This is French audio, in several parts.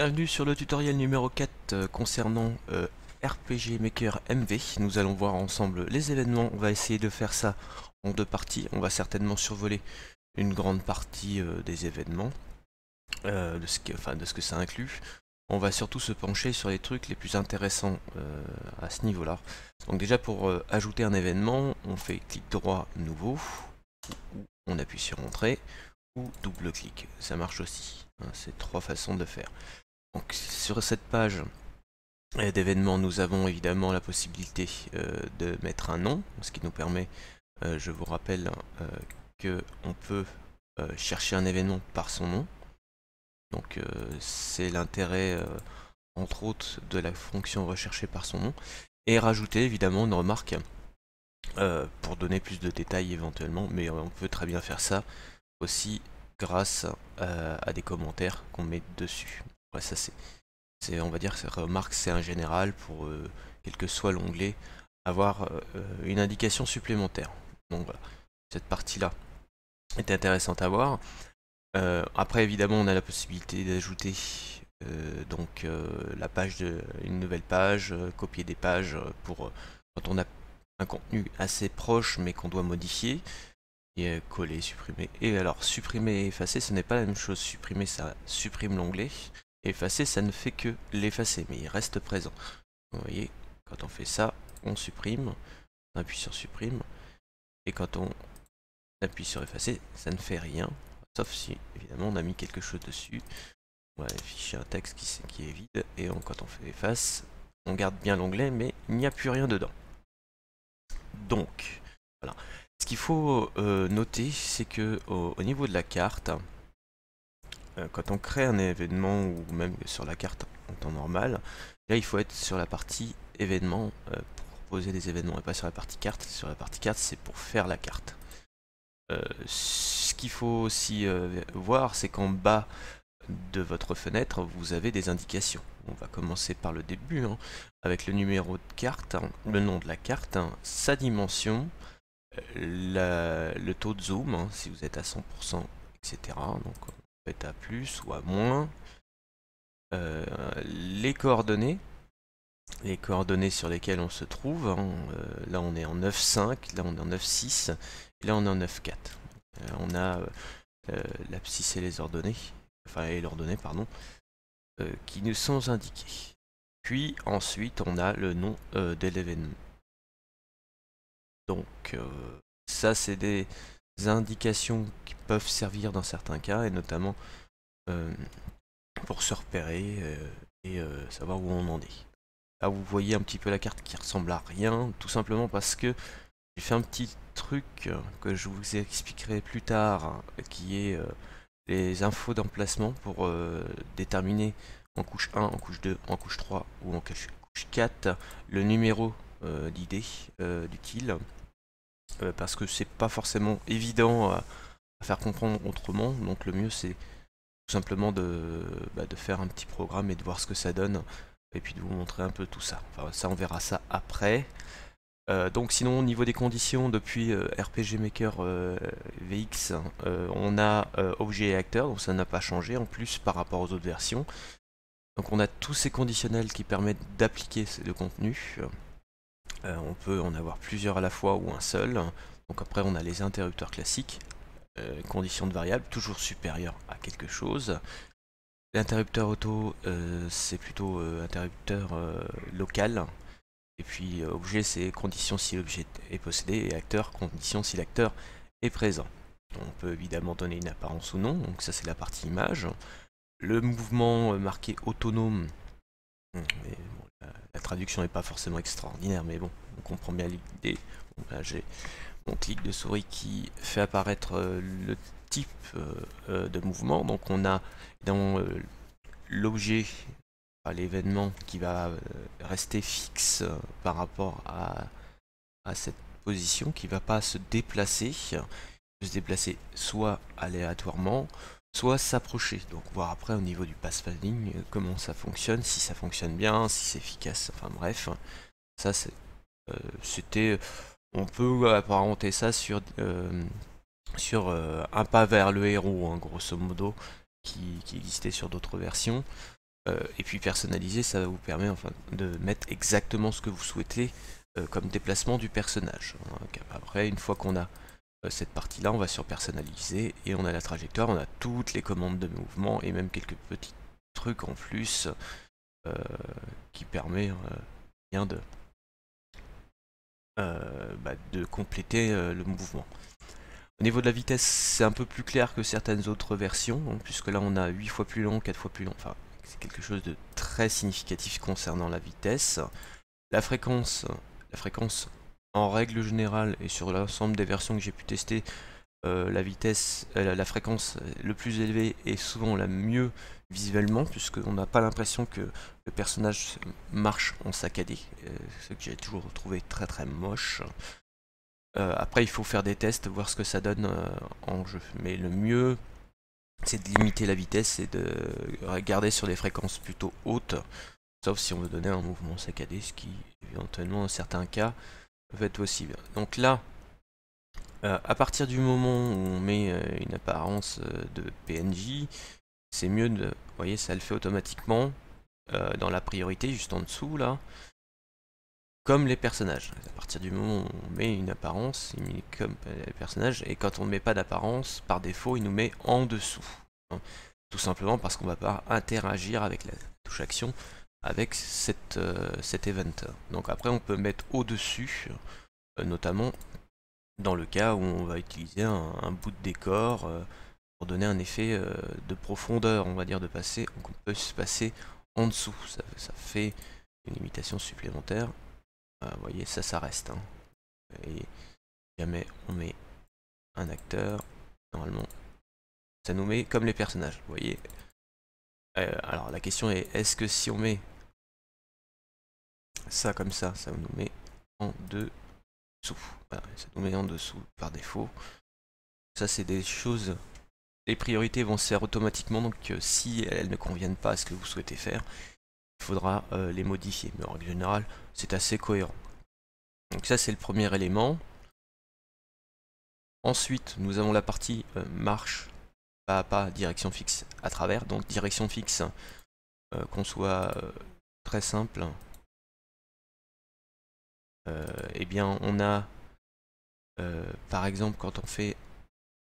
Bienvenue sur le tutoriel numéro 4 euh, concernant euh, RPG Maker MV. Nous allons voir ensemble les événements. On va essayer de faire ça en deux parties. On va certainement survoler une grande partie euh, des événements, de, ce que, ça inclut. On va surtout se pencher sur les trucs les plus intéressants à ce niveau-là. Donc déjà pour ajouter un événement, on fait clic droit nouveau, on appuie sur entrée ou double clic. Ça marche aussi. Hein, c'est trois façons de faire sur cette page euh, d'événements, nous avons évidemment la possibilité euh, de mettre un nom, ce qui nous permet, euh, je vous rappelle, qu'on peut chercher un événement par son nom. Donc c'est l'intérêt, entre autres, de la fonction rechercher par son nom. Et rajouter évidemment une remarque pour donner plus de détails éventuellement, mais on peut très bien faire ça aussi grâce à des commentaires qu'on met dessus ça c'est, on va dire, remarque c'est un général pour euh, quel que soit l'onglet, avoir euh, une indication supplémentaire. Donc voilà, cette partie-là est intéressante à voir. Euh, après évidemment on a la possibilité d'ajouter donc la page de, une nouvelle page, copier des pages pour quand on a un contenu assez proche mais qu'on doit modifier et coller, supprimer. Et alors supprimer et effacer, ce n'est pas la même chose. Supprimer, ça supprime l'onglet. Effacer, ça ne fait que l'effacer, mais il reste présent. Vous voyez, quand on fait ça, on supprime, on appuie sur supprime, et quand on appuie sur effacer, ça ne fait rien, sauf si, évidemment, on a mis quelque chose dessus. On va afficher un texte qui, est vide, et quand on fait efface, on garde bien l'onglet, mais il n'y a plus rien dedans. Donc, voilà. Ce qu'il faut euh, noter, c'est que au niveau de la carte, euh, quand on crée un événement ou même sur la carte en temps normal, là il faut être sur la partie événement euh, pour poser des événements et pas sur la partie carte. Sur la partie carte, c'est pour faire la carte. Euh, ce qu'il faut aussi voir, c'est qu'en bas de votre fenêtre, vous avez des indications. On va commencer par le début, hein. avec le numéro de carte, hein, le nom de la carte, hein. sa dimension, le taux de zoom, si vous êtes à 100%, etc à plus ou à moins. Euh, les coordonnées, les coordonnées sur lesquelles on se trouve, hein, euh, là on est en 9.5, là on est en 9.6, et là on est en 9.4. Euh, on a la l'abscisse et les ordonnées, enfin et l'ordonnée pardon, qui nous sont indiquées. Puis ensuite on a le nom de l'événement. Donc ça c'est des indications qui peuvent servir dans certains cas, et notamment euh, pour se repérer euh, et euh, savoir où on en est. Là, vous voyez un petit peu la carte qui ressemble à rien, tout simplement parce que j'ai fait un petit truc que je vous expliquerai plus tard, hein, qui est les infos d'emplacement pour déterminer en couche 1, en couche 2, en couche 3 ou en couche 4 le numéro d'idée du kill euh, parce que c'est pas forcément évident à, faire comprendre autrement. Donc le mieux c'est tout simplement bah, de, faire un petit programme et de voir ce que ça donne. Et puis de vous montrer un peu tout ça. Enfin, ça on verra ça après. Euh, donc sinon au niveau des conditions depuis euh, RPG Maker VX on a objet et acteur donc ça n'a pas changé en plus par rapport aux autres versions donc on a tous ces conditionnels qui permettent d'appliquer le contenu euh, on peut en avoir plusieurs à la fois ou un seul. Donc après on a les interrupteurs classiques, euh, conditions de variable, toujours supérieure à quelque chose. L'interrupteur auto, euh, c'est plutôt interrupteur local. Et puis objet, c'est condition si l'objet est possédé et acteur, condition si l'acteur est présent. On peut évidemment donner une apparence ou non, donc ça c'est la partie image. Le mouvement marqué autonome, hum, euh, la traduction n'est pas forcément extraordinaire, mais bon, on comprend bien l'idée. j'ai mon clic de souris qui fait apparaître euh, le type euh, de mouvement. Donc, on a dans l'objet, l'événement qui va rester fixe par rapport à, cette position, qui ne va pas se déplacer, se déplacer soit aléatoirement, soit s'approcher. Donc voir après au niveau du pass fading euh, comment ça fonctionne, si ça fonctionne bien, si c'est efficace, enfin bref. Ça euh, c'était. Euh, on peut apparenter ça sur, sur un pas vers le héros, hein, grosso modo, qui, existait sur d'autres versions. et puis personnaliser, ça vous permet enfin de mettre exactement ce que vous souhaitez comme déplacement du personnage. Hein. après, une fois qu'on a euh, cette partie là on va sur personnaliser et on a la trajectoire, on a toutes les commandes de mouvement et même quelques petits trucs en plus euh, qui permet euh, bien de, bah, de compléter le mouvement. Au niveau de la vitesse c'est un peu plus clair que certaines autres versions hein, puisque là on a 8 fois plus long, 4 fois plus long, enfin c'est quelque chose de très significatif concernant la vitesse. La fréquence, la fréquence en règle générale et sur l'ensemble des versions que j'ai pu tester, euh, la vitesse, euh, la, fréquence le plus élevée est souvent la mieux visuellement, puisqu'on n'a pas l'impression que le personnage marche en saccadé, euh, ce que j'ai toujours trouvé très très moche. après, il faut faire des tests, voir ce que ça donne en jeu. Mais le mieux, c'est de limiter la vitesse et de regarder sur des fréquences plutôt hautes, sauf si on veut donner un mouvement saccadé, ce qui, éventuellement, dans certains cas, donc là, euh, à partir du moment où on met euh, une apparence euh, de PNJ, c'est mieux de... Vous voyez, ça le fait automatiquement dans la priorité, juste en dessous, là. Comme les personnages. À partir du moment où on met une apparence, il met comme les personnages, et quand on ne met pas d'apparence, par défaut, il nous met en dessous. Hein, tout simplement parce qu'on ne va pas interagir avec la touche action, avec cette, euh, cet event. Donc après on peut mettre au-dessus, euh, notamment dans le cas où on va utiliser un, bout de décor euh, pour donner un effet de profondeur, on va dire de passer, on peut se passer en dessous, ça, ça fait une limitation supplémentaire. vous voyez, ça, ça reste. Hein. Et jamais on met un acteur, normalement, ça nous met comme les personnages, vous voyez. alors la question est, est-ce que si on met ça comme ça, ça nous met en dessous. ça nous met en dessous par défaut. Ça c'est des choses, les priorités vont se faire automatiquement, donc euh, si elles ne conviennent pas à ce que vous souhaitez faire, il faudra euh, les modifier. Mais en règle générale, c'est assez cohérent. Donc ça c'est le premier élément. Ensuite, nous avons la partie euh, marche pas à pas, direction fixe à travers. Donc direction fixe, qu'on soit très simple, euh, eh bien on a euh, par exemple quand on fait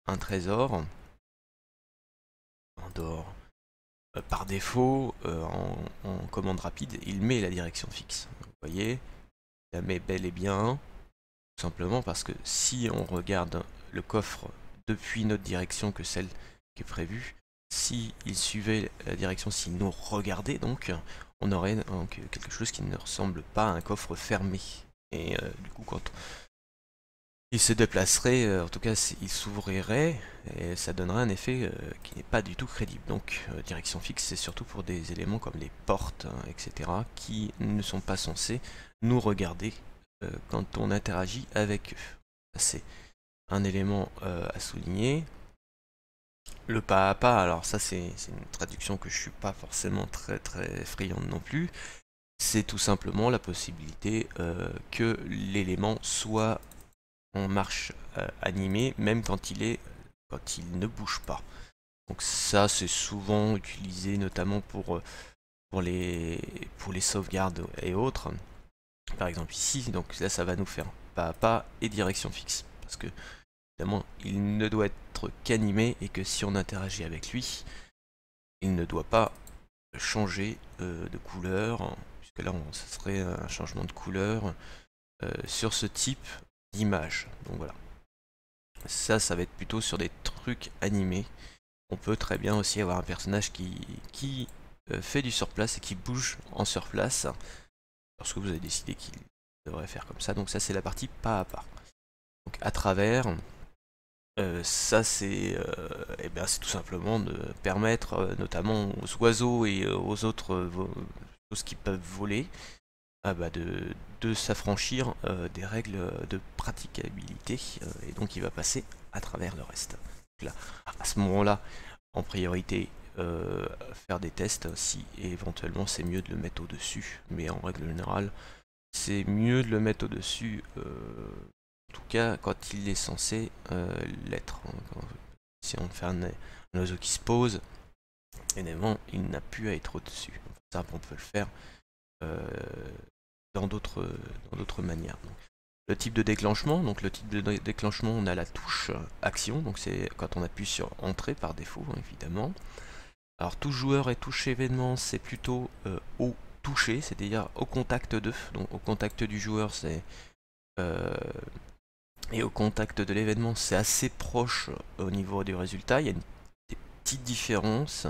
un trésor en dehors euh, par défaut, en, commande rapide, il met la direction fixe. Vous voyez, il la met bel et bien, tout simplement parce que si on regarde le coffre depuis notre direction que celle qui est prévue, si il suivait la direction, s'il nous regardait donc, on aurait quelque chose qui ne ressemble pas à un coffre fermé. Et euh, du coup, quand il se déplacerait, euh, en tout cas, il s'ouvrirait, et ça donnerait un effet euh, qui n'est pas du tout crédible. Donc, direction fixe, c'est surtout pour des éléments comme les portes, hein, etc., qui ne sont pas censés nous regarder quand on interagit avec eux. C'est un élément à souligner. Le pas à pas, alors ça c'est une traduction que je suis pas forcément très très friande non plus c'est tout simplement la possibilité euh, que l'élément soit en marche euh, animé même quand il est quand il ne bouge pas. Donc ça c'est souvent utilisé notamment pour, euh, pour, les, pour les sauvegardes et autres. Par exemple ici, donc là ça va nous faire pas à pas et direction fixe. Parce que évidemment il ne doit être qu'animé et que si on interagit avec lui, il ne doit pas changer de couleur, là, on, ça serait un changement de couleur euh, sur ce type d'image. Donc voilà. Ça, ça va être plutôt sur des trucs animés. On peut très bien aussi avoir un personnage qui, qui euh, fait du surplace et qui bouge en surplace lorsque vous avez décidé qu'il devrait faire comme ça. Donc ça, c'est la partie pas à part Donc à travers, euh, ça c'est euh, eh bien c'est tout simplement de permettre notamment aux oiseaux et aux autres ce qui peuvent voler, ah de, s'affranchir euh, des règles de praticabilité, euh, et donc il va passer à travers le reste. là, à ce moment-là, en priorité, faire des tests, si éventuellement c'est mieux de le mettre au-dessus, mais en règle générale, c'est mieux de le mettre au-dessus, en tout cas quand il est censé l'être. Hein, si on fait un oiseau qui se pose, évidemment, il n'a plus à être au-dessus on peut le faire euh, dans d'autres manières. le type de déclenchement, donc le type de déclenchement, on a la touche euh, action, donc c'est quand on appuie sur entrée par défaut, hein, évidemment. Alors touche joueur et touche événement, c'est plutôt euh, au toucher, c'est-à-dire au contact de. Donc au contact du joueur, c'est et au contact de l'événement, c'est assez proche au niveau du résultat. Il y a une, petite différence.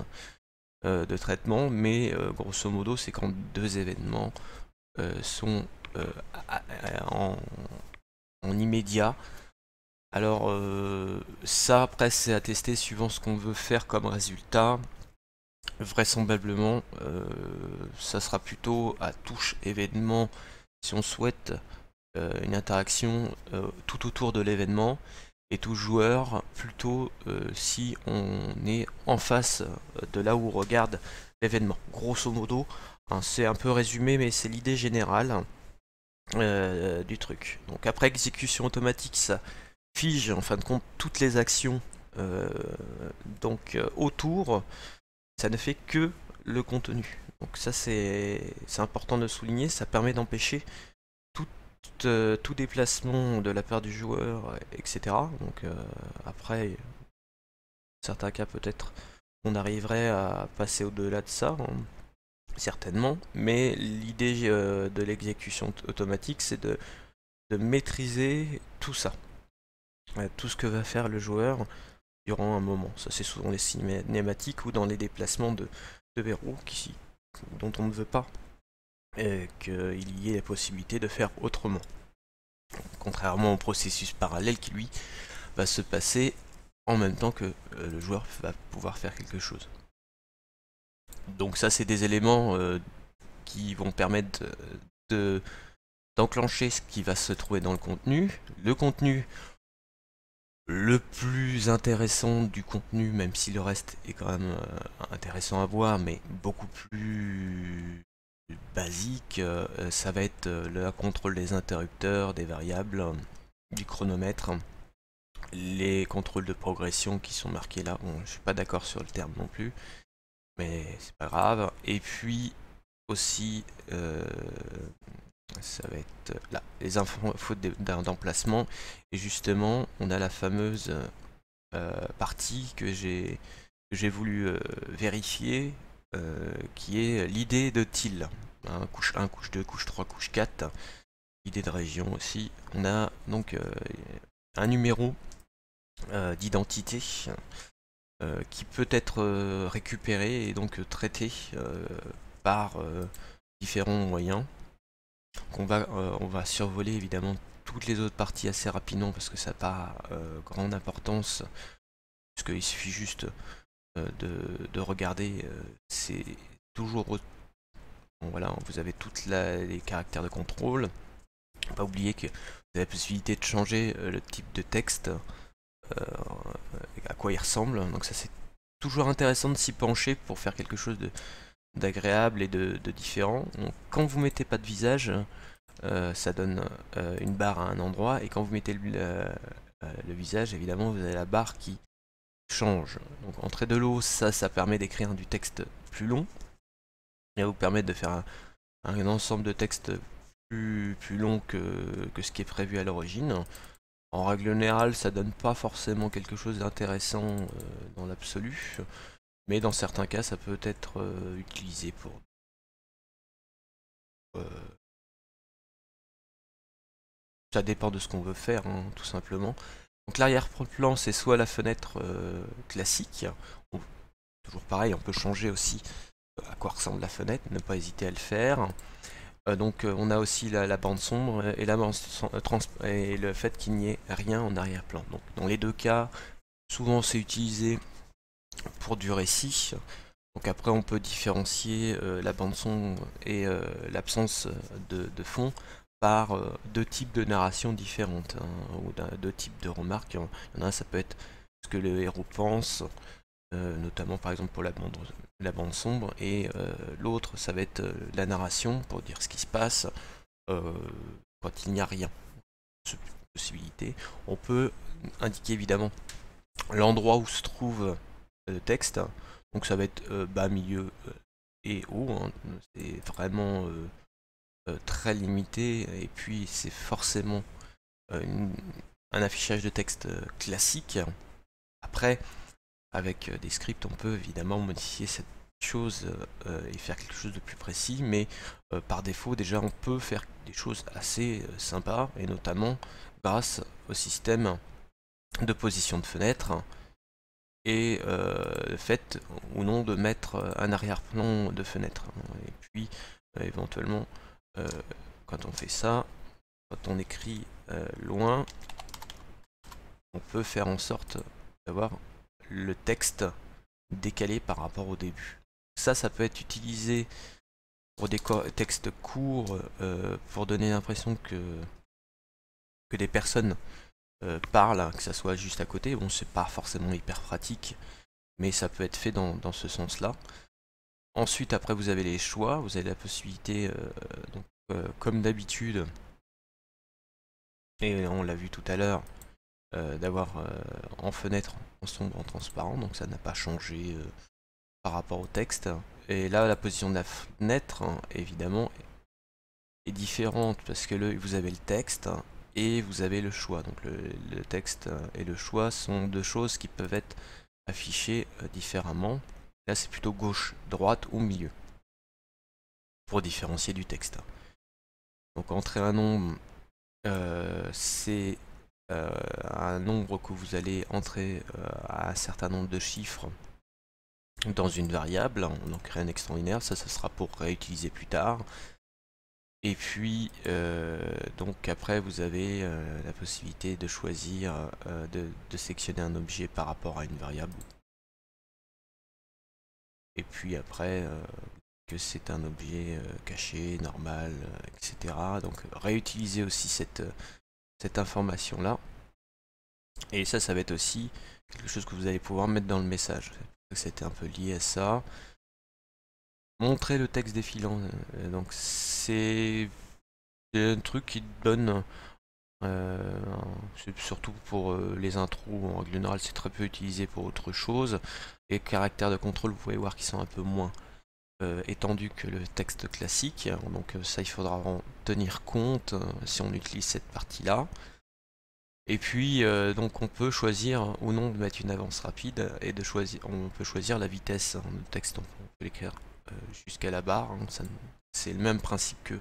Euh, de traitement, mais euh, grosso modo, c'est quand deux événements euh, sont en, en, immédiat. Alors ça, après, c'est à tester suivant ce qu'on veut faire comme résultat. Vraisemblablement, ça sera plutôt à touche événement si on souhaite une interaction tout autour de l'événement et tout joueur plutôt euh, si on est en face euh, de là où on regarde l'événement. Grosso modo, hein, c'est un peu résumé mais c'est l'idée générale euh, du truc. Donc après exécution automatique, ça fige en fin de compte toutes les actions donc autour, ça ne fait que le contenu. Donc ça c'est important de souligner, ça permet d'empêcher euh, tout, déplacement de la part du joueur, etc. Donc euh, après, certains cas peut-être on arriverait à passer au-delà de ça, hein, certainement, mais l'idée euh, de l'exécution automatique c'est de, de, maîtriser tout ça. tout ce que va faire le joueur durant un moment. Ça c'est souvent les cinématiques ou dans les déplacements de, de verrou qui, dont on ne veut pas et euh, qu'il y ait la possibilité de faire autrement. Contrairement au processus parallèle qui lui va se passer en même temps que euh, le joueur va pouvoir faire quelque chose. Donc ça c'est des éléments euh, qui vont permettre d'enclencher ce qui va se trouver dans le contenu. Le contenu le plus intéressant du contenu, même si le reste est quand même intéressant à voir, mais beaucoup plus basique, euh, euh, ça va être euh, le contrôle des interrupteurs, des variables, du chronomètre, les contrôles de progression qui sont marqués là. Bon, je suis pas d'accord sur le terme non plus, mais c'est pas grave. Et puis aussi, ça va être là, les infos d'emplacement. Et justement, on a la fameuse partie que j'ai voulu vérifier euh, qui est l'idée de til. couche 1, couche 2, couche 3, couche 4. Idée de région aussi. On a donc euh, un numéro euh, d'identité qui peut être récupéré et donc traité par différents moyens. va, on va survoler évidemment toutes les autres parties assez rapidement parce que ça n'a pas grande importance puisqu'il suffit juste euh, de, regarder. Euh, c'est toujours. Bon, voilà, vous avez toutes les caractères de contrôle. Pas oublier que vous avez la possibilité de changer euh, le type de texte, à quoi il ressemble. Donc ça c'est toujours intéressant de s'y pencher pour faire quelque chose d'agréable et de, différent. Donc quand vous mettez pas de visage, ça donne une barre à un endroit et quand vous mettez le, visage, évidemment vous avez la barre qui change. Donc entrée de l'eau, ça, ça permet d'écrire du texte plus long. et vous permet de faire un, ensemble de textes plus, plus long que, que, ce qui est prévu à l'origine. En règle générale, ça donne pas forcément quelque chose d'intéressant euh, dans l'absolu, mais dans certains cas, ça peut être euh, utilisé pour euh, ça dépend de ce qu'on veut faire, hein, tout simplement. Donc l'arrière-plan, c'est soit la fenêtre euh, classique, toujours pareil, on peut changer aussi euh, à quoi ressemble la fenêtre, ne pas hésiter à le faire. Euh, donc on a aussi la, bande sombre et, le fait qu'il n'y ait rien en arrière-plan. Donc dans les deux cas, souvent c'est utilisé pour du récit. Donc après on peut différencier la bande sombre et l'absence de, fond par euh, deux types de narration différentes, hein, ou deux types de remarques. Il y en a un, ça peut être ce que le héros pense, euh, notamment par exemple pour la bande, la bande sombre, et euh, l'autre, ça va être la narration pour dire ce qui se passe quand il n'y a rien. possibilité. On peut indiquer évidemment l'endroit où se trouve le texte, donc ça va être bas, milieu et haut, hein. c'est vraiment euh, très limité et puis c'est forcément euh, un affichage de texte euh, classique. Après, avec des scripts, on peut évidemment modifier cette chose et faire quelque chose de plus précis, mais par défaut, déjà, on peut faire des choses assez sympas, et notamment grâce au système de position de fenêtre et le fait ou non de mettre un arrière-plan de fenêtre, et puis éventuellement euh, quand on fait ça, quand on écrit euh, loin, on peut faire en sorte d'avoir le texte décalé par rapport au début. Ça, ça peut être utilisé pour des textes courts, euh, pour donner l'impression que, que des personnes parlent, que ça soit juste à côté. Bon, c'est pas forcément hyper pratique, mais ça peut être fait dans ce sens-là. Ensuite, après, vous avez les choix. Vous avez la possibilité, euh, donc, euh, comme d'habitude, et on l'a vu tout à l'heure, euh, d'avoir en fenêtre, en sombre, en transparent. Donc ça n'a pas changé par rapport au texte. Et là, la position de la fenêtre, évidemment, est différente parce que vous avez le texte et vous avez le choix. Donc le, texte et le choix sont deux choses qui peuvent être affichées différemment. Là, c'est plutôt gauche, droite ou milieu. Pour différencier du texte. Donc, entrer un nombre, euh, c'est euh, un nombre que vous allez entrer euh, à un certain nombre de chiffres dans une variable. Donc rien d'extraordinaire. extraordinaire. Ça, ça sera pour réutiliser plus tard. Et puis, donc après, vous avez la possibilité de choisir de, de, sectionner un objet par rapport à une variable et puis après euh, que c'est un objet euh, caché, normal, euh, etc. Donc réutiliser aussi cette, information là. Et ça, ça va être aussi quelque chose que vous allez pouvoir mettre dans le message. C'était un peu lié à ça. Montrer le texte défilant. Donc c'est un truc qui donne... surtout pour les intros, en règle générale c'est très peu utilisé pour autre chose les caractères de contrôle, vous pouvez voir qu'ils sont un peu moins euh, étendus que le texte classique. Donc euh, ça, il faudra en tenir compte euh, si on utilise cette partie-là. Et puis, donc on peut choisir ou non de mettre une avance rapide et de choisir, on peut choisir la vitesse. de hein, texte, on peut l'écrire jusqu'à la barre. Hein. C'est le même principe que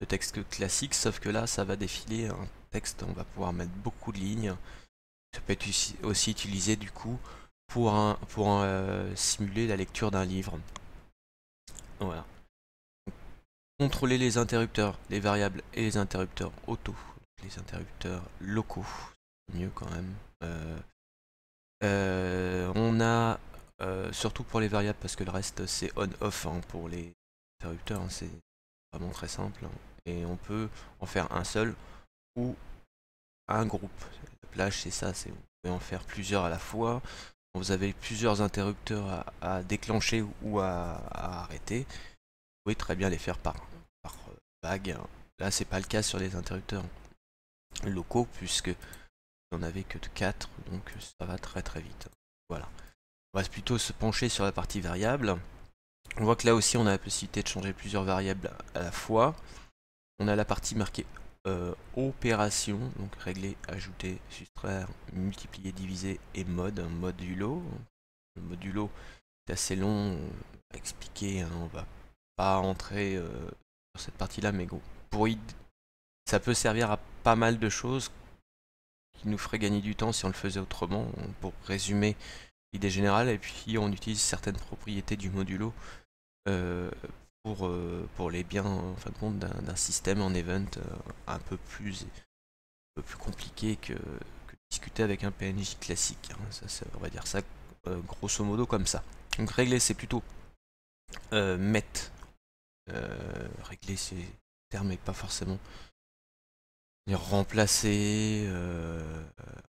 le texte classique, sauf que là, ça va défiler un texte. On va pouvoir mettre beaucoup de lignes. Ça peut être aussi utilisé du coup pour, un, pour euh, simuler la lecture d'un livre. Voilà. Contrôler les interrupteurs, les variables et les interrupteurs auto, les interrupteurs locaux, mieux quand même. Euh, euh, on a surtout pour les variables parce que le reste c'est on/off hein, pour les interrupteurs, hein, c'est vraiment très simple et on peut en faire un seul ou un groupe. La plage c'est ça, c'est on peut en faire plusieurs à la fois vous avez plusieurs interrupteurs à, déclencher ou à, arrêter, vous pouvez très bien les faire par, par euh, vague. Hein. Là, c'est pas le cas sur les interrupteurs locaux, puisque vous n'en avez que 4, donc ça va très très vite. Voilà. On va plutôt se pencher sur la partie variable. On voit que là aussi, on a la possibilité de changer plusieurs variables à la fois. On a la partie marquée euh, opération, donc régler, ajouter, soustraire, multiplier, diviser et mode, modulo. Le modulo est assez long à expliquer, hein, on va pas entrer euh, sur cette partie-là, mais gros, pour ça peut servir à pas mal de choses qui nous feraient gagner du temps si on le faisait autrement, pour résumer l'idée générale, et puis on utilise certaines propriétés du modulo euh, pour, euh, pour les biens en fin de compte d'un système en event euh, un peu plus, peu plus compliqué que, que, discuter avec un PNJ classique. Hein. Ça, on va dire ça euh, grosso modo comme ça. Donc régler c'est plutôt mettre. régler ces termes et pas forcément remplacer,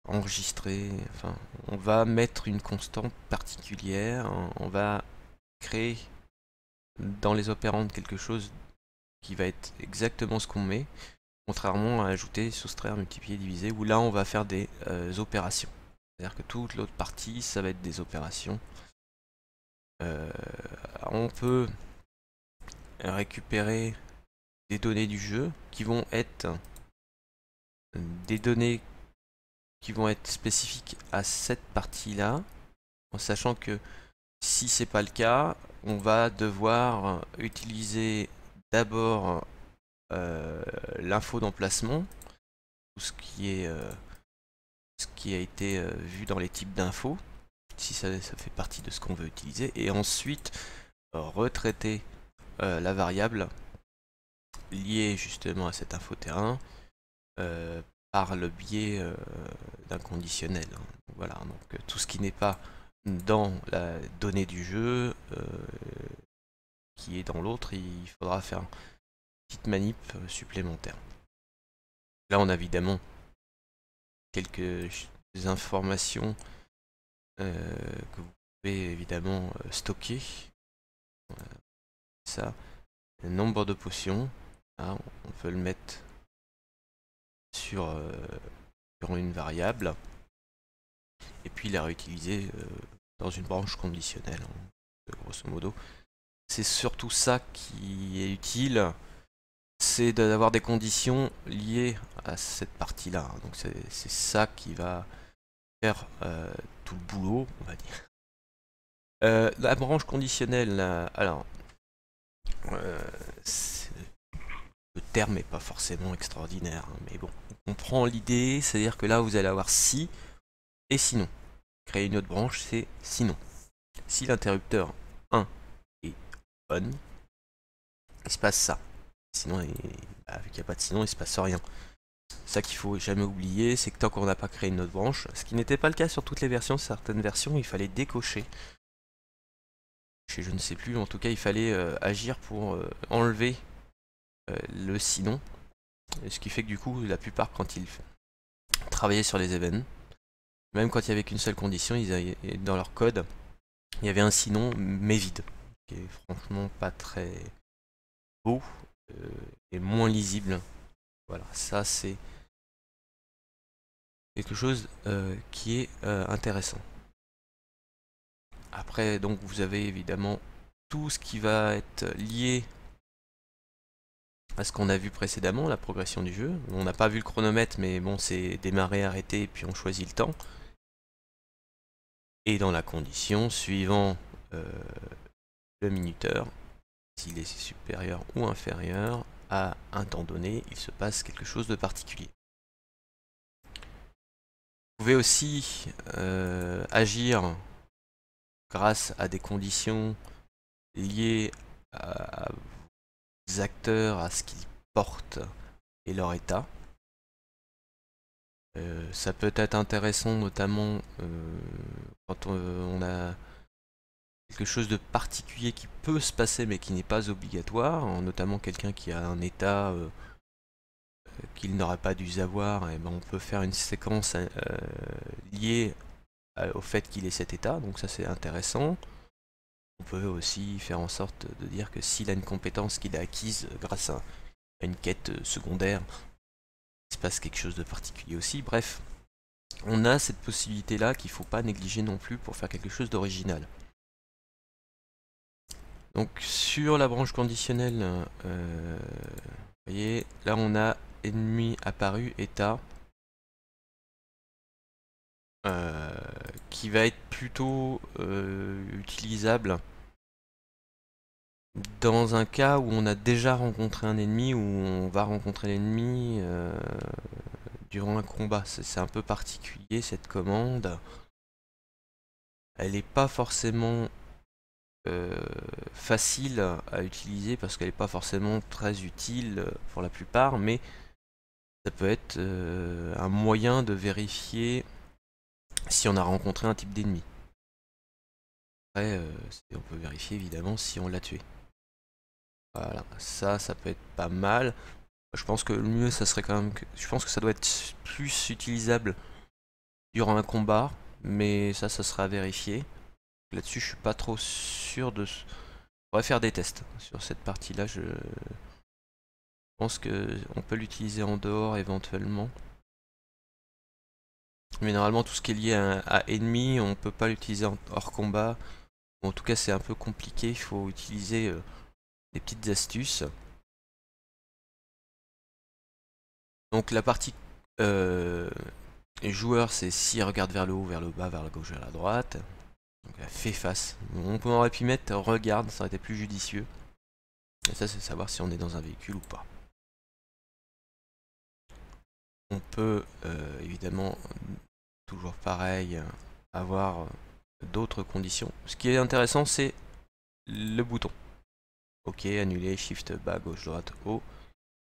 enregistrer, enfin on va mettre une constante particulière, on va créer dans les opérandes quelque chose qui va être exactement ce qu'on met, contrairement à ajouter, soustraire, multiplier, diviser, où là on va faire des euh, opérations. C'est-à-dire que toute l'autre partie, ça va être des opérations. Euh, on peut récupérer des données du jeu qui vont être des données qui vont être spécifiques à cette partie-là, en sachant que si c'est pas le cas, on va devoir utiliser d'abord euh, l'info d'emplacement, tout ce qui est euh, ce qui a été euh, vu dans les types d'infos, si ça, fait partie de ce qu'on veut utiliser, et ensuite retraiter la variable liée justement à cet info terrain par le biais d'un conditionnel. Hein. Voilà, donc tout ce qui n'est pas dans la donnée du jeu euh, qui est dans l'autre, il faudra faire une petite manip euh, supplémentaire. Là, on a évidemment quelques informations euh, que vous pouvez évidemment stocker. Ça, le nombre de potions, on peut le mettre sur, sur une variable et puis la réutiliser dans une branche conditionnelle, hein, grosso modo. C'est surtout ça qui est utile, c'est d'avoir des conditions liées à cette partie-là. Hein. Donc c'est ça qui va faire euh, tout le boulot, on va dire. Euh, la branche conditionnelle, euh, alors, le terme n'est pas forcément extraordinaire, hein, mais bon, on comprend l'idée, c'est-à-dire que là vous allez avoir si et sinon. Créer une autre branche, c'est sinon. Si l'interrupteur 1 est on, il se passe ça. Sinon, il, bah, vu qu'il n'y a pas de sinon, il se passe rien. Ça qu'il faut jamais oublier, c'est que tant qu'on n'a pas créé une autre branche, ce qui n'était pas le cas sur toutes les versions, certaines versions, il fallait décocher. Je, ne sais plus, en tout cas, il fallait euh, agir pour euh, enlever euh, le sinon. Ce qui fait que du coup, la plupart, quand ils travaillaient sur les événements, même quand il n'y avait qu'une seule condition, ils avaient, dans leur code, il y avait un sinon, mais vide. Qui est franchement pas très beau euh, et moins lisible. Voilà, ça c'est quelque chose euh, qui est euh, intéressant. Après, donc vous avez évidemment tout ce qui va être lié à ce qu'on a vu précédemment, la progression du jeu. On n'a pas vu le chronomètre, mais bon, c'est démarrer, arrêter, puis on choisit le temps. Et dans la condition, suivant euh, le minuteur, s'il est supérieur ou inférieur à un temps donné, il se passe quelque chose de particulier. Vous pouvez aussi euh, agir grâce à des conditions liées à, acteurs, à ce qu'ils portent et leur état. Euh, ça peut être intéressant notamment euh, quand euh, on, a quelque chose de particulier qui peut se passer mais qui n'est pas obligatoire, hein, notamment quelqu'un qui a un état qu'il n'aurait pas dû avoir, et eh ben on peut faire une séquence liée au fait qu'il ait cet état, donc ça c'est intéressant. On peut aussi faire en sorte de dire que s'il a une compétence qu'il a acquise grâce à une quête secondaire, il se passe quelque chose de particulier aussi. Bref, on a cette possibilité là qu'il ne faut pas négliger non plus pour faire quelque chose d'original. Donc sur la branche conditionnelle, euh, vous voyez, là on a ennemi apparu, état, euh, qui va être plutôt euh, utilisable dans un cas où on a déjà rencontré un ennemi, ou on va rencontrer l'ennemi euh, durant un combat. C'est un peu particulier cette commande. Elle n'est pas forcément euh, facile à utiliser parce qu'elle n'est pas forcément très utile pour la plupart, mais ça peut être euh, un moyen de vérifier si on a rencontré un type d'ennemi. Après, on peut vérifier évidemment si on l'a tué. Voilà, ça, ça peut être pas mal. Je pense que le mieux, ça serait quand même que... Je pense que ça doit être plus utilisable durant un combat, mais ça, ça sera à vérifier. Là-dessus, je suis pas trop sûr de... On va faire des tests sur cette partie-là. Je... pense que on peut l'utiliser en dehors éventuellement. Mais normalement, tout ce qui est lié à, à ennemi, on peut pas l'utiliser hors combat. en tout cas, c'est un peu compliqué. Il faut utiliser... Euh, des petites astuces. Donc la partie euh, joueur, c'est si regarde vers le haut, vers le bas, vers la gauche, vers la droite. Donc la fait face. On aurait pu mettre regarde, ça aurait été plus judicieux. Et ça, c'est savoir si on est dans un véhicule ou pas. On peut euh, évidemment, toujours pareil, avoir d'autres conditions. Ce qui est intéressant, c'est le bouton. Ok, annuler, shift bas, gauche, droite, haut.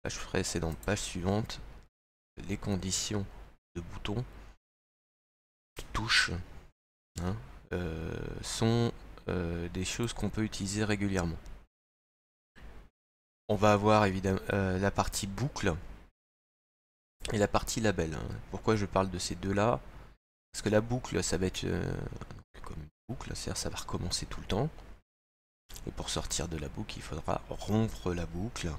Page précédente, page suivante. Les conditions de boutons de touche hein, euh, sont euh, des choses qu'on peut utiliser régulièrement. On va avoir évidemment euh, la partie boucle et la partie label. Hein. Pourquoi je parle de ces deux-là Parce que la boucle, ça va être comme une boucle, c'est-à-dire ça va recommencer tout le temps. Et pour sortir de la boucle, il faudra rompre la boucle.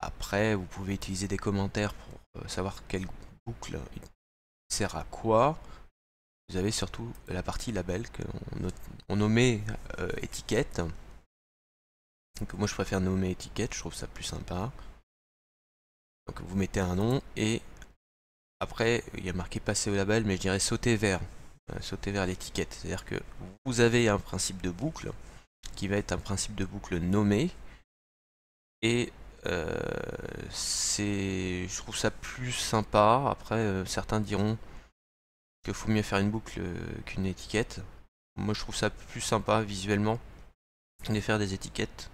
Après, vous pouvez utiliser des commentaires pour euh, savoir quelle boucle sert à quoi. Vous avez surtout la partie label qu'on nommait euh, étiquette. Donc moi je préfère nommer étiquette, je trouve ça plus sympa. Donc vous mettez un nom et après il y a marqué passer au label mais je dirais sauter vers. Euh, sauter vers l'étiquette. C'est-à-dire que vous avez un principe de boucle, qui va être un principe de boucle nommé. Et euh, c'est, je trouve ça plus sympa. Après, euh, certains diront qu'il faut mieux faire une boucle euh, qu'une étiquette. Moi, je trouve ça plus sympa visuellement de faire des étiquettes.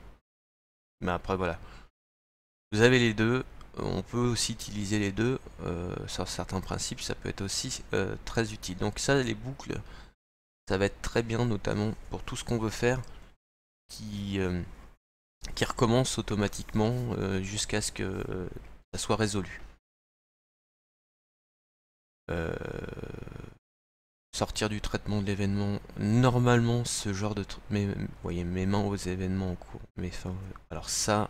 Mais après, voilà. Vous avez les deux. On peut aussi utiliser les deux. sur certains principes, ça peut être aussi très utile. Donc ça, les boucles, ça va être très bien, notamment pour tout ce qu'on veut faire qui, euh, qui recommence automatiquement euh, jusqu'à ce que euh, ça soit résolu. sortir du traitement de l'événement. Normalement, ce genre de truc... vous voyez mes mains aux événements en cours. Mais alors ça,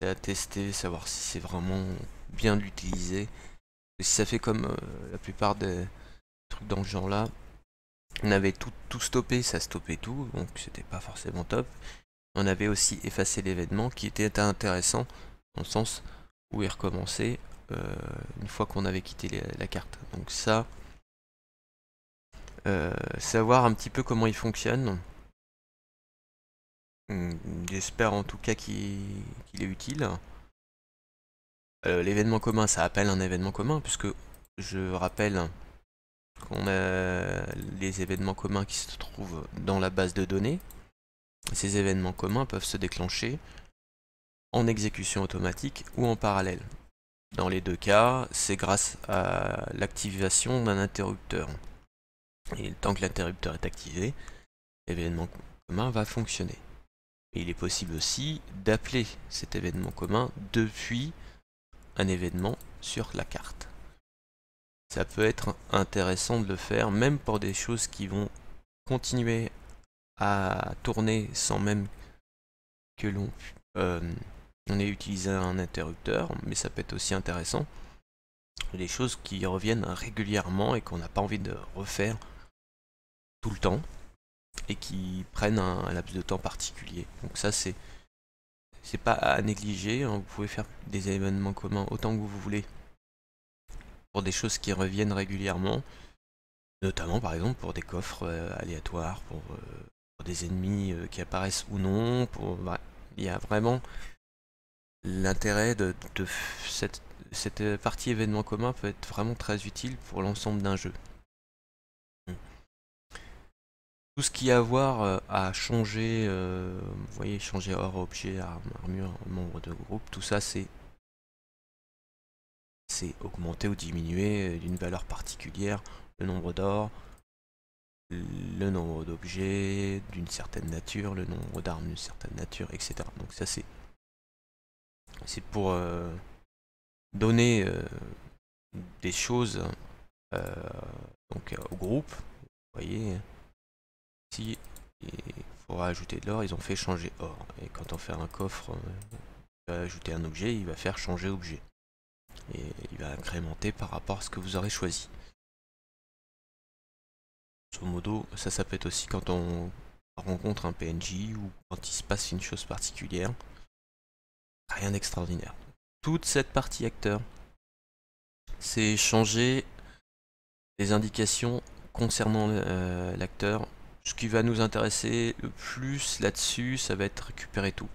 c'est à tester, savoir si c'est vraiment bien d'utiliser. Si ça fait comme la plupart des trucs dans ce genre là, on avait tout, tout stoppé, ça stoppait tout, donc c'était pas forcément top. On avait aussi effacé l'événement qui était intéressant, dans le sens où il recommençait euh, une fois qu'on avait quitté la carte. Donc ça, euh, savoir un petit peu comment il fonctionne. Hmm, j'espère en tout cas qu'il est utile. Euh, l'événement commun, ça appelle un événement commun, puisque je rappelle on a les événements communs qui se trouvent dans la base de données. Ces événements communs peuvent se déclencher en exécution automatique ou en parallèle. Dans les deux cas, c'est grâce à l'activation d'un interrupteur. Et tant que l'interrupteur est activé, l'événement commun va fonctionner. il est possible aussi d'appeler cet événement commun depuis un événement sur la carte ça peut être intéressant de le faire, même pour des choses qui vont continuer à tourner sans même que l'on euh, ait utilisé un interrupteur, mais ça peut être aussi intéressant. Les choses qui reviennent régulièrement et qu'on n'a pas envie de refaire tout le temps et qui prennent un, laps de temps particulier. Donc ça c'est c'est pas à négliger, hein. vous pouvez faire des événements communs autant que vous voulez pour des choses qui reviennent régulièrement, notamment par exemple pour des coffres euh, aléatoires, euh, pour, des ennemis euh, qui apparaissent ou non. Pour... Bah, il y a vraiment l'intérêt de, cette, partie événement commun peut être vraiment très utile pour l'ensemble d'un jeu. Hmm. Tout ce qui a à voir à changer, vous voyez, changer hors objet, armure, membre de groupe, tout ça c'est c'est augmenter ou diminuer euh, d'une valeur particulière le nombre d'or, le nombre d'objets d'une certaine nature, le nombre d'armes d'une certaine nature, etc. Donc ça c'est c'est pour euh, donner euh, des choses donc au groupe. Vous voyez, ici il faudra ajouter de l'or, ils ont fait changer or. Et quand on fait un coffre, il ajouter un objet, il va faire changer objet et il va incrémenter par rapport à ce que vous aurez choisi. modo, ça, ça peut être aussi quand on rencontre un PNJ ou quand il se passe une chose particulière. Rien d'extraordinaire. Toute cette partie acteur, c'est changer les indications concernant euh, l'acteur. Ce qui va nous intéresser le plus là-dessus, ça va être récupérer tout.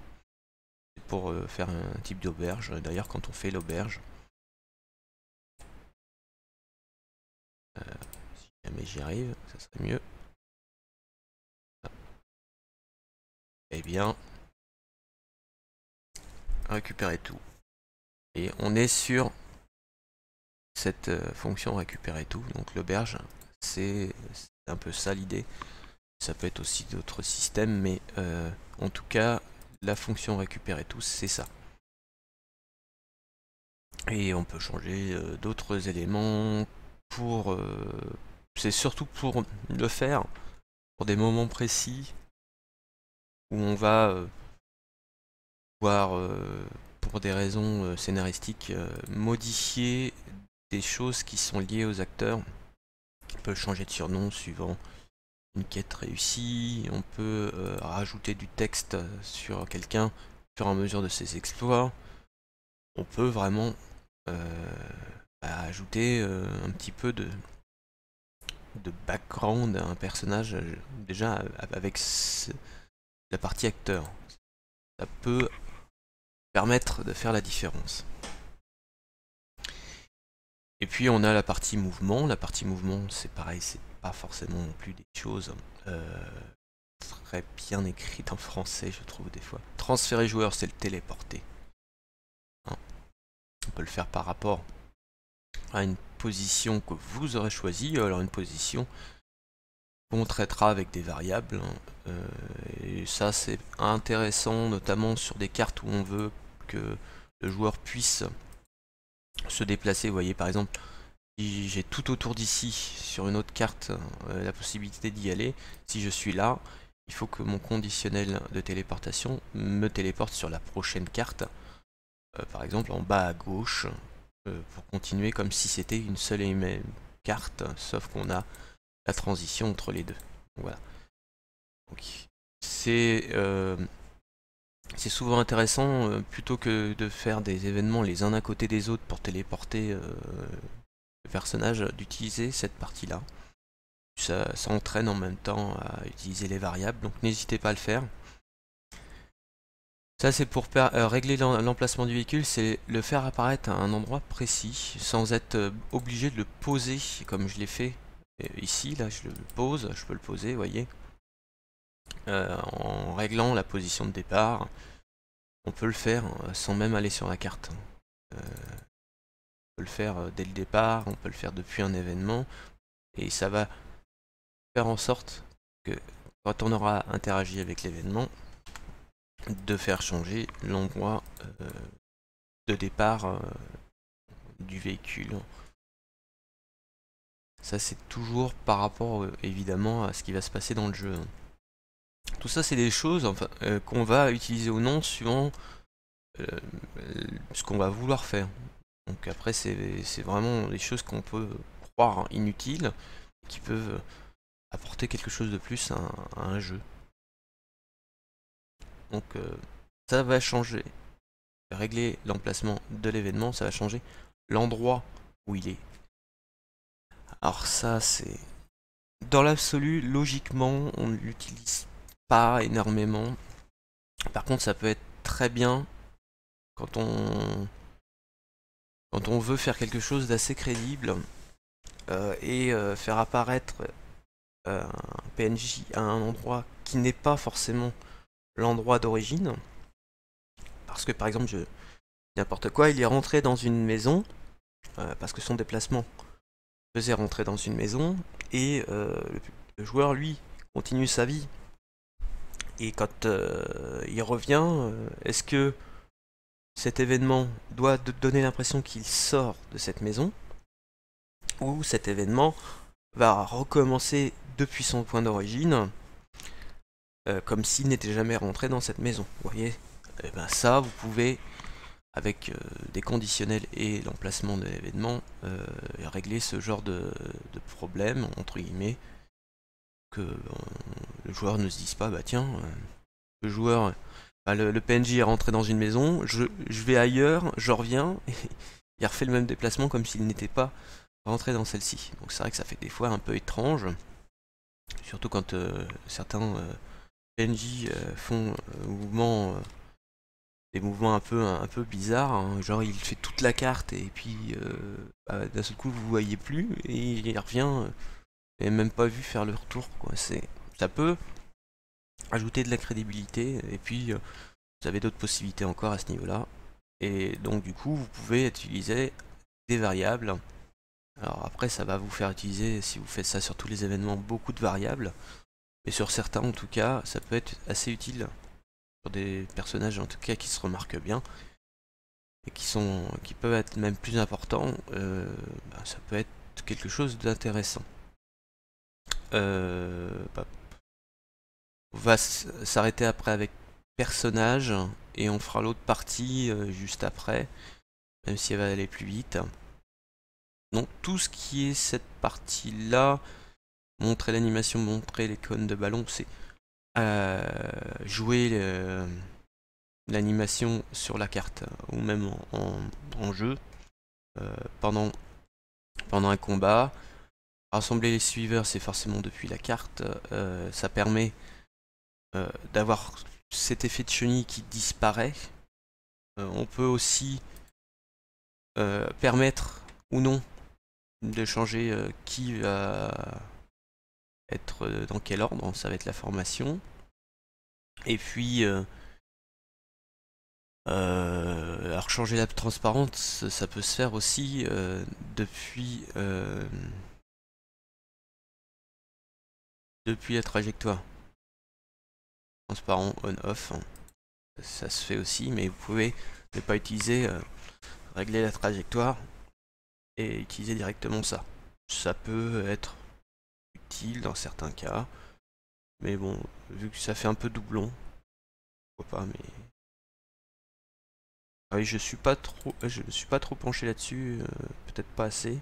Pour euh, faire un type d'auberge, d'ailleurs quand on fait l'auberge, Euh, si jamais j'y arrive, ça serait mieux. et eh bien, récupérer tout. Et on est sur cette euh, fonction récupérer tout, donc l'auberge, c'est un peu ça l'idée. Ça peut être aussi d'autres systèmes, mais euh, en tout cas, la fonction récupérer tout, c'est ça. Et on peut changer d'autres éléments pour. Euh, c'est surtout pour le faire pour des moments précis où on va euh, voir euh, pour des raisons scénaristiques, modifier des choses qui sont liées aux acteurs. On peut changer de surnom suivant une quête réussie, on peut rajouter du texte sur quelqu'un sur fur à mesure de ses exploits. On peut vraiment ajouter euh, un petit peu de, de background à un personnage euh, déjà avec la partie acteur. Ça peut permettre de faire la différence. Et puis on a la partie mouvement. La partie mouvement, c'est pareil, c'est pas forcément non plus des choses euh, très bien écrites en français, je trouve des fois. Transférer joueur, c'est le téléporter. Hein. on peut le faire par rapport à une position que vous aurez choisie, alors une position qu'on traitera avec des variables. Hein. Euh, et ça c'est intéressant notamment sur des cartes où on veut que le joueur puisse se déplacer. Vous voyez par exemple si j'ai tout autour d'ici sur une autre carte euh, la possibilité d'y aller, si je suis là, il faut que mon conditionnel de téléportation me téléporte sur la prochaine carte. Euh, par exemple en bas à gauche euh, pour continuer comme si c'était une seule et même carte, sauf qu'on a la transition entre les deux. Voilà. Euh, c'est souvent intéressant euh, plutôt que de faire des événements les uns à côté des autres pour téléporter le personnage, d'utiliser cette partie-là. ça entraîne en même temps à utiliser les variables, donc n'hésitez pas à le faire. Ça c'est pour euh, régler l'emplacement du véhicule, c'est le faire apparaître à un endroit précis sans être euh, obligé de le poser comme je l'ai fait euh, ici, là je le pose, je peux le poser, vous voyez. en réglant la position de départ, on peut le faire sans même aller sur la carte. on peut le faire dès le départ, on peut le faire depuis un événement, et ça va faire en sorte que quand on aura interagi avec l'événement, de faire changer l'endroit euh, de départ euh, du véhicule. Ça c'est toujours par rapport euh, évidemment à ce qui va se passer dans le jeu. Tout ça c'est des choses qu'on va utiliser ou non suivant ce qu'on va vouloir faire. Donc après c'est vraiment des choses qu'on peut croire inutiles qui peuvent apporter quelque chose de plus à un jeu. Donc euh, ça va changer. Régler l'emplacement de l'événement, ça va changer l'endroit où il est. Alors ça c'est... Dans l'absolu, logiquement, on ne l'utilise pas énormément. Par contre, ça peut être très bien quand on, quand on veut faire quelque chose d'assez crédible euh, et euh, faire apparaître un PNJ à un endroit qui n'est pas forcément l'endroit d'origine. Parce que par exemple, je n'importe quoi, il est rentré dans une maison, euh, parce que son déplacement faisait rentrer dans une maison, et euh, le, joueur, lui, continue sa vie. Et quand euh, il revient, est-ce que cet événement doit donner l'impression qu'il sort de cette maison, ou cet événement va recommencer depuis son point d'origine, euh, comme s'il n'était jamais rentré dans cette maison. Vous voyez Et eh ben ça, vous pouvez, avec euh, des conditionnels et l'emplacement de l'événement, euh, régler ce genre de, problème, entre guillemets, que le joueur ne se dise pas, bah tiens, bah, le joueur, le, PNJ est rentré dans une maison, je, je vais ailleurs, je reviens, et il refait le même déplacement comme s'il n'était pas rentré dans celle-ci. Donc c'est vrai que ça fait des fois un peu étrange, surtout quand certains PNJ euh, font euh, euh, des mouvements un peu un, peu bizarres, hein. genre il fait toute la carte et puis bah, d'un seul coup vous voyez plus et il revient et même pas vu faire le retour quoi. C'est ça peut ajouter de la crédibilité et puis vous avez d'autres possibilités encore à ce niveau-là. Et donc du coup, vous pouvez utiliser des variables. Alors après, ça va vous faire utiliser, si vous faites ça sur tous les événements, beaucoup de variables. Mais sur certains en tout cas, ça peut être assez utile. Sur des personnages en tout cas qui se remarquent bien. Et qui sont. qui peuvent être même plus importants. Euh, ben, ça peut être quelque chose d'intéressant. Euh, bah, on va s'arrêter après avec personnages. et on fera l'autre partie euh, juste après, même si elle va aller plus vite. Donc tout ce qui est cette partie là, montrer l'animation, montrer les cônes de ballon, c'est euh, jouer euh, l'animation sur la carte euh, ou même en, jeu pendant, pendant un combat. Rassembler les suiveurs, c'est forcément depuis la carte. ça permet d'avoir cet effet de chenille qui disparaît. on peut aussi permettre ou non de changer qui va être euh, dans quel ordre, ça va être la formation. Et puis, euh, euh, alors changer la transparence, ça peut se faire aussi depuis, depuis la trajectoire. Transparent on-off, hein, ça se fait aussi, mais vous pouvez ne pas utiliser, régler la trajectoire et utiliser directement ça. Ça peut être utile dans certains cas. Mais bon, vu que ça fait un peu doublon, pourquoi pas, mais... Ah oui, je suis pas trop, euh, je suis pas trop penché là-dessus, euh, peut-être pas assez.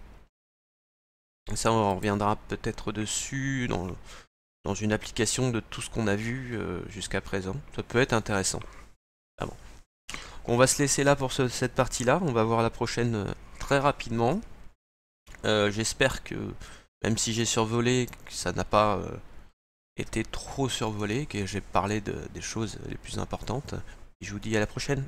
Ça, on reviendra peut-être dessus dans, dans une application de tout ce qu'on a vu euh, jusqu'à présent. Ça peut être intéressant. Ah On va se laisser là pour cette partie-là. On va voir la prochaine très rapidement. J'espère que même si j'ai survolé, ça n'a pas euh, été trop survolé, que j'ai parlé des choses les plus importantes. je vous dis à la prochaine